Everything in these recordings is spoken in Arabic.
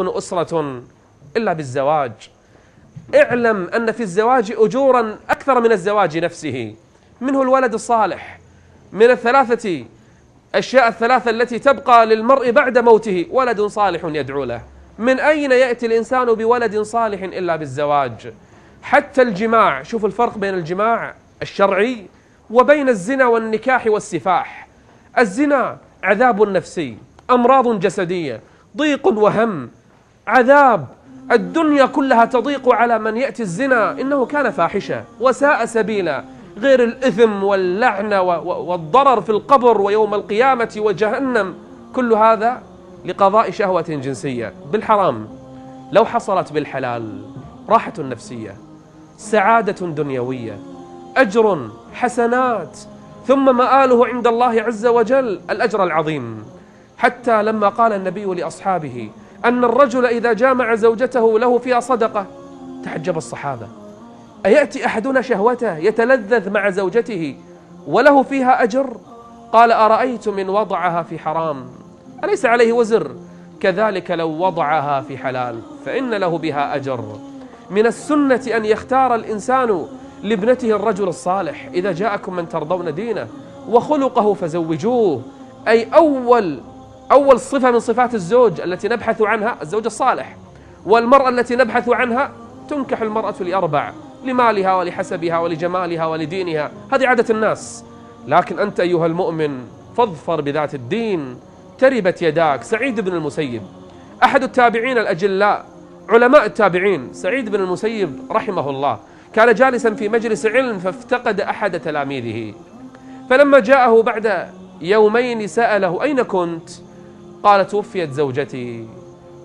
أسرة إلا بالزواج اعلم أن في الزواج أجورا أكثر من الزواج نفسه منه الولد الصالح من الثلاثة أشياء الثلاثة التي تبقى للمرء بعد موته ولد صالح يدعو له من أين يأتي الإنسان بولد صالح إلا بالزواج حتى الجماع شوف الفرق بين الجماع الشرعي وبين الزنا والنكاح والسفاح الزنا عذاب نفسي أمراض جسدية ضيق وهم عذاب الدنيا كلها تضيق على من يأتي الزنا إنه كان فاحشة وساء سبيلا غير الإثم واللعنة والضرر في القبر ويوم القيامة وجهنم كل هذا لقضاء شهوة جنسية بالحرام لو حصلت بالحلال راحة نفسية سعادة دنيوية أجر حسنات ثم مآله عند الله عز وجل الأجر العظيم حتى لما قال النبي لأصحابه أن الرجل إذا جامع زوجته له فيها صدقة تعجب الصحابة أيأتي أحدنا شهوته يتلذذ مع زوجته وله فيها أجر قال أرأيتم من وضعها في حرام أليس عليه وزر كذلك لو وضعها في حلال فإن له بها أجر من السنة أن يختار الإنسان لابنته الرجل الصالح إذا جاءكم من ترضون دينه وخلقه فزوجوه أي أول أول صفة من صفات الزوج التي نبحث عنها الزوج الصالح والمرأة التي نبحث عنها تنكح المرأة لأربع لمالها ولحسبها ولجمالها ولدينها هذه عادة الناس لكن أنت أيها المؤمن فاظفر بذات الدين تربت يداك سعيد بن المسيب أحد التابعين الأجلاء علماء التابعين سعيد بن المسيب رحمه الله كان جالسا في مجلس علم فافتقد أحد تلاميذه فلما جاءه بعد يومين سأله أين كنت؟ قال توفيت زوجتي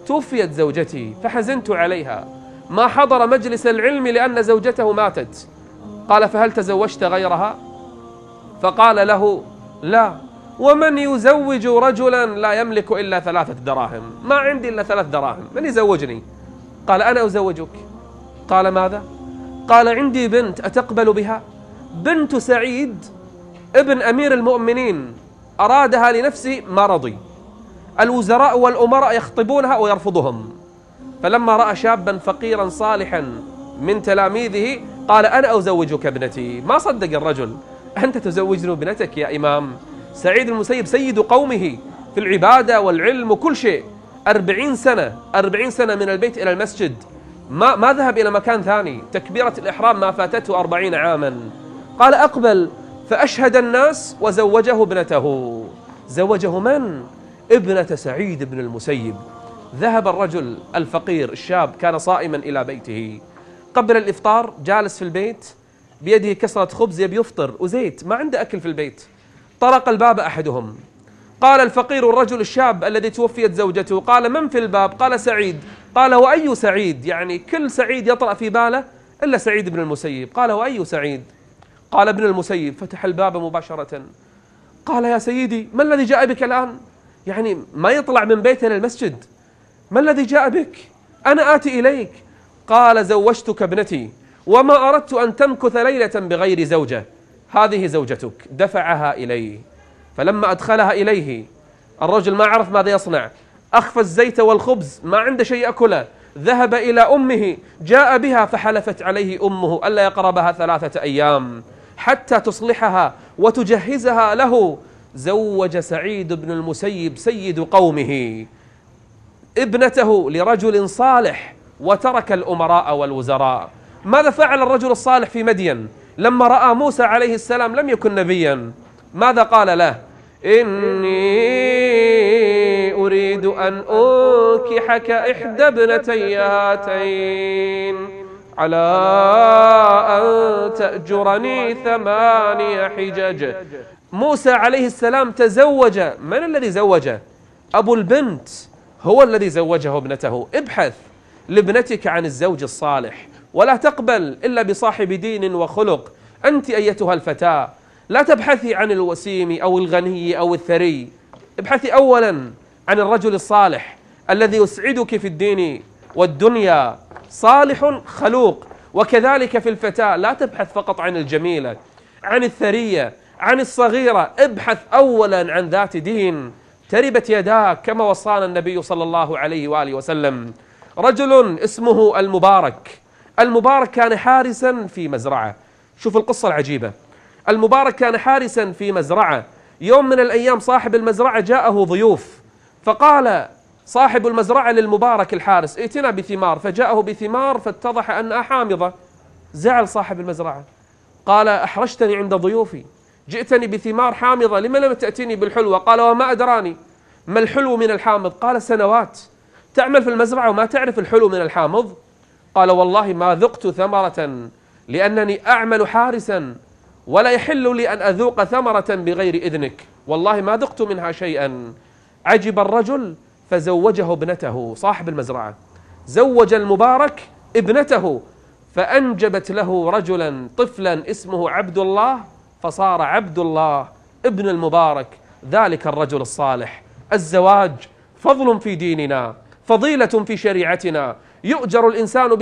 توفيت زوجتي فحزنت عليها ما حضر مجلس العلم لأن زوجته ماتت قال فهل تزوجت غيرها فقال له لا ومن يزوج رجلا لا يملك إلا ثلاثة دراهم ما عندي إلا ثلاث دراهم من يزوجني قال أنا أزوجك قال ماذا قال عندي بنت أتقبل بها بنت سعيد ابن أمير المؤمنين أرادها لنفسي ما رضي الوزراء والأمراء يخطبونها ويرفضهم فلما رأى شابا فقيرا صالحا من تلاميذه قال أنا أزوجك ابنتي ما صدق الرجل أنت تزوجني ابنتك يا إمام سعيد المسيب سيد قومه في العبادة والعلم وكل شيء أربعين سنة أربعين سنة من البيت إلى المسجد ما, ما ذهب إلى مكان ثاني تكبيرة الإحرام ما فاتته أربعين عاما قال أقبل فأشهد الناس وزوجه ابنته زوجه من؟ ابنة سعيد بن المسيب ذهب الرجل الفقير الشاب كان صائما إلى بيته قبل الإفطار جالس في البيت بيده كسرة خبز يبي يفطر وزيت ما عنده أكل في البيت طرق الباب أحدهم قال الفقير الرجل الشاب الذي توفيت زوجته قال من في الباب قال سعيد قال وأي سعيد يعني كل سعيد يطرأ في باله إلا سعيد بن المسيب قال وأي سعيد قال ابن المسيب فتح الباب مباشرة قال يا سيدي ما الذي جاء بك الآن يعني ما يطلع من بيتنا المسجد ما الذي جاء بك أنا آتي إليك قال زوجتك ابنتي وما أردت أن تمكث ليلة بغير زوجة هذه زوجتك دفعها إلي فلما أدخلها إليه الرجل ما عرف ماذا يصنع أخفى الزيت والخبز ما عنده شيء يأكله ذهب إلى أمه جاء بها فحلفت عليه أمه ألا يقربها ثلاثة أيام حتى تصلحها وتجهزها له زوج سعيد بن المسيب سيد قومه ابنته لرجل صالح وترك الأمراء والوزراء ماذا فعل الرجل الصالح في مدين لما رأى موسى عليه السلام لم يكن نبيا ماذا قال له إني أريد أن أنكحك إحدى ابنتي هاتين على أن تأجرني ثماني حجج موسى عليه السلام تزوج من الذي زوجه؟ أبو البنت هو الذي زوجه ابنته ابحث لابنتك عن الزوج الصالح ولا تقبل إلا بصاحب دين وخلق أنت أيتها الفتاة لا تبحثي عن الوسيم أو الغني أو الثري ابحثي أولا عن الرجل الصالح الذي يسعدك في الدين والدنيا صالح خلوق وكذلك في الفتاة لا تبحث فقط عن الجميلة عن الثرية عن الصغيرة ابحث أولا عن ذات دين تربت يداك كما وصانا النبي صلى الله عليه وآله وسلم رجل اسمه المبارك المبارك كان حارسا في مزرعة شوف القصة العجيبة المبارك كان حارسا في مزرعة يوم من الأيام صاحب المزرعة جاءه ضيوف فقال صاحب المزرعة للمبارك الحارس ائتنا بثمار فجاءه بثمار فاتضح أنها حامضة زعل صاحب المزرعة قال أحرجتني عند ضيوفي جئتني بثمار حامضة لما لم تأتيني بالحلوة قال وما أدراني ما الحلو من الحامض قال سنوات تعمل في المزرعة وما تعرف الحلو من الحامض قال والله ما ذقت ثمرة لأنني أعمل حارسا ولا يحل لي أن أذوق ثمرة بغير إذنك والله ما ذقت منها شيئا عجب الرجل فزوجه ابنته صاحب المزرعة زوج المبارك ابنته فأنجبت له رجلا طفلا اسمه عبد الله فصار عبد الله ابن المبارك ذلك الرجل الصالح الزواج فضل في ديننا فضيلة في شريعتنا يؤجر الإنسان